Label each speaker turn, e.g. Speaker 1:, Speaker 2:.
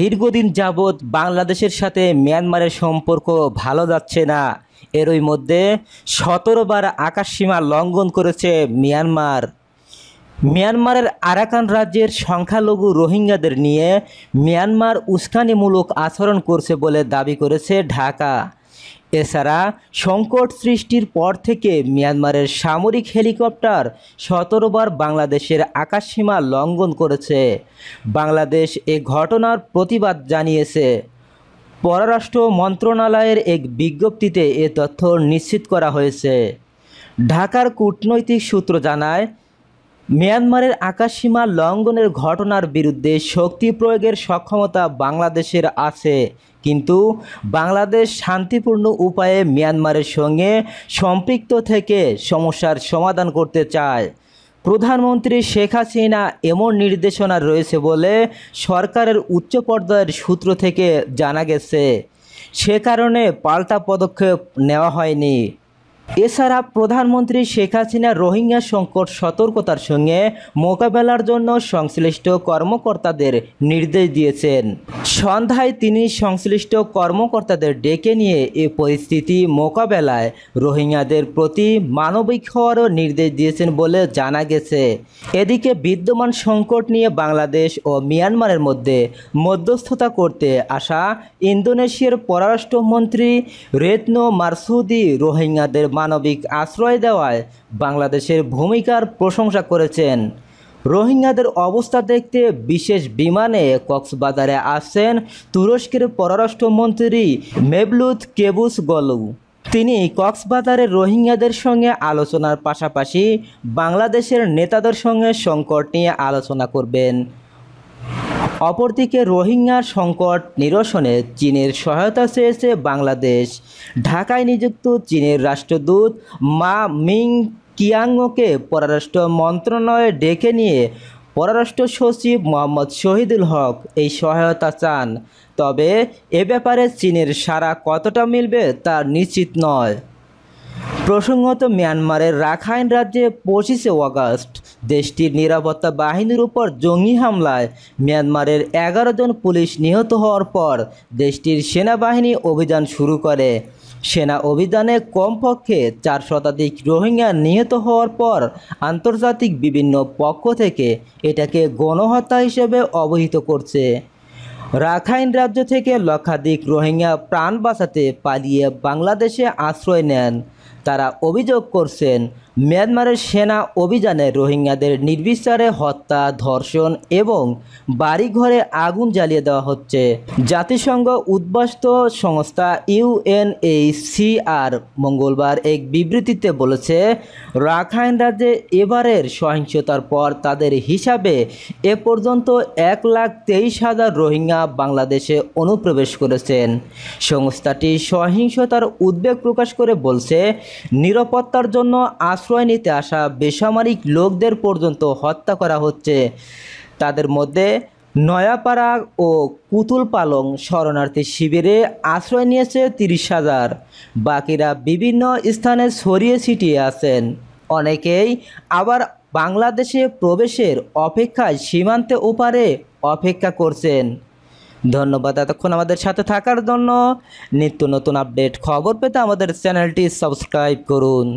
Speaker 1: দীর্ঘদিন যাবৎ বাংলাদেশের সাথে মিয়ানমারের সম্পর্ক ভালো যাচ্ছে না এরই মধ্যে সতেরো বার আকাশসীমা লঙ্ঘন করেছে মিয়ানমার মিয়ানমারের আরাকান রাজ্যের সংখ্যালঘু রোহিঙ্গাদের নিয়ে মিয়ানমার উস্কানিমূলক আচরণ করছে বলে দাবি করেছে ঢাকা এছাড়া সংকট সৃষ্টির পর থেকে মিয়ানমারের সামরিক হেলিকপ্টার সতেরোবার বাংলাদেশের আকাশসীমা লঙ্ঘন করেছে বাংলাদেশ এ ঘটনার প্রতিবাদ জানিয়েছে পররাষ্ট্র মন্ত্রণালয়ের এক বিজ্ঞপ্তিতে এ তথ্য নিশ্চিত করা হয়েছে ঢাকার কূটনৈতিক সূত্র জানায় মিয়ানমারের আকাশসীমা লঙ্ঘনের ঘটনার বিরুদ্ধে শক্তি প্রয়োগের সক্ষমতা বাংলাদেশের আছে কিন্তু বাংলাদেশ শান্তিপূর্ণ উপায়ে মিয়ানমারের সঙ্গে সম্পৃক্ত থেকে সমস্যার সমাধান করতে চায় প্রধানমন্ত্রী শেখ হাসিনা এমন নির্দেশনা রয়েছে বলে সরকারের উচ্চ পর্যায়ের সূত্র থেকে জানা গেছে সে কারণে পাল্টা পদক্ষেপ নেওয়া হয়নি এছাড়া প্রধানমন্ত্রী শেখ হাসিনা রোহিঙ্গা সংকট সতর্কতার সঙ্গে মোকাবেলার জন্য সংশ্লিষ্ট কর্মকর্তাদের নির্দেশ দিয়েছেন সন্ধ্যায় তিনি সংশ্লিষ্ট কর্মকর্তাদের ডেকে নিয়ে এ পরিস্থিতি মোকাবেলায় রোহিঙ্গাদের প্রতি মানবিক হওয়ারও নির্দেশ দিয়েছেন বলে জানা গেছে এদিকে বিদ্যমান সংকট নিয়ে বাংলাদেশ ও মিয়ানমারের মধ্যে মধ্যস্থতা করতে আসা ইন্দোনেশিয়ার পররাষ্ট্রমন্ত্রী রেতনো মার্সুদি রোহিঙ্গাদের মানবিক আশ্রয় দেওয়ায় বাংলাদেশের ভূমিকার প্রশংসা করেছেন রোহিঙ্গাদের অবস্থা দেখতে বিশেষ বিমানে কক্সবাজারে আসছেন তুরস্কের পররাষ্ট্রমন্ত্রী মেবলুত কেবুস গলু তিনি কক্সবাজারে রোহিঙ্গাদের সঙ্গে আলোচনার পাশাপাশি বাংলাদেশের নেতাদের সঙ্গে সংকট নিয়ে আলোচনা করবেন অপরদিকে রোহিঙ্গার সংকট নিরসনে চীনের সহায়তা চেয়েছে বাংলাদেশ ঢাকায় নিযুক্ত চীনের রাষ্ট্রদূত মা মিং কিয়াংকে পররাষ্ট্র মন্ত্রণালয়ে ডেকে নিয়ে পররাষ্ট্র সচিব মোহাম্মদ শহীদুল হক এই সহায়তা চান তবে এ ব্যাপারে চীনের সারা কতটা মিলবে তা নিশ্চিত নয় প্রসঙ্গত মিয়ানমারের রাখাইন রাজ্যে পঁচিশে অগাস্ট দেশটির নিরাপত্তা বাহিনীর উপর জঙ্গি হামলায় মিয়ানমারের এগারো জন পুলিশ নিহত হওয়ার পর দেশটির সেনাবাহিনী অভিযান শুরু করে সেনা অভিযানে কমপক্ষে চার শতাধিক রোহিঙ্গা নিহত হওয়ার পর আন্তর্জাতিক বিভিন্ন পক্ষ থেকে এটাকে গণহত্যা হিসেবে অবহিত করছে রাখাইন রাজ্য থেকে লক্ষাধিক রোহিঙ্গা প্রাণ বাঁচাতে পালিয়ে বাংলাদেশে আশ্রয় নেন তারা অভিযোগ করছেন মিয়ানমারের সেনা অভিযানে রোহিঙ্গাদের নির্বিচারে হত্যা ধর্ষণ এবং বাড়িঘরে আগুন জ্বালিয়ে দেওয়া হচ্ছে জাতিসংঘ উদ্বাস্ত সংস্থা ইউএনএইসিআর মঙ্গলবার এক বিবৃতিতে বলেছে রাখাইন রাজ্যে এবারের সহিংসতার পর তাদের হিসাবে এ পর্যন্ত এক লাখ তেইশ হাজার রোহিঙ্গা বাংলাদেশে অনুপ্রবেশ করেছেন সংস্থাটি সহিংসতার উদ্বেগ প্রকাশ করে বলছে নিরাপত্তার জন্য আশ্রয় আশ্রয় নিতে আসা বেসামরিক লোকদের পর্যন্ত হত্যা করা হচ্ছে তাদের মধ্যে নয়াপাড়া ও কুতুলপালং শরণার্থী শিবিরে আশ্রয় নিয়েছে তিরিশ হাজার বাকিরা বিভিন্ন স্থানে ছড়িয়ে ছিটিয়ে আছেন অনেকেই আবার বাংলাদেশে প্রবেশের অপেক্ষায় সীমান্তে ওপারে অপেক্ষা করছেন ধন্যবাদ এতক্ষণ আমাদের সাথে থাকার জন্য নিত্য নতুন আপডেট খবর পেতে আমাদের চ্যানেলটি সাবস্ক্রাইব করুন